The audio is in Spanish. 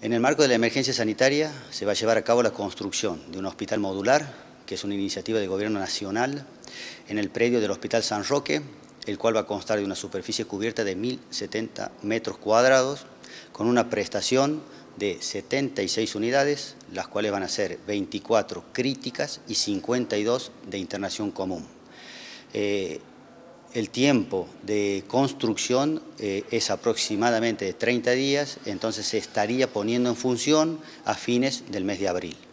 En el marco de la emergencia sanitaria se va a llevar a cabo la construcción de un hospital modular, que es una iniciativa del Gobierno Nacional, en el predio del Hospital San Roque, el cual va a constar de una superficie cubierta de 1.070 metros cuadrados, con una prestación de 76 unidades, las cuales van a ser 24 críticas y 52 de internación común. Eh, el tiempo de construcción eh, es aproximadamente de 30 días, entonces se estaría poniendo en función a fines del mes de abril.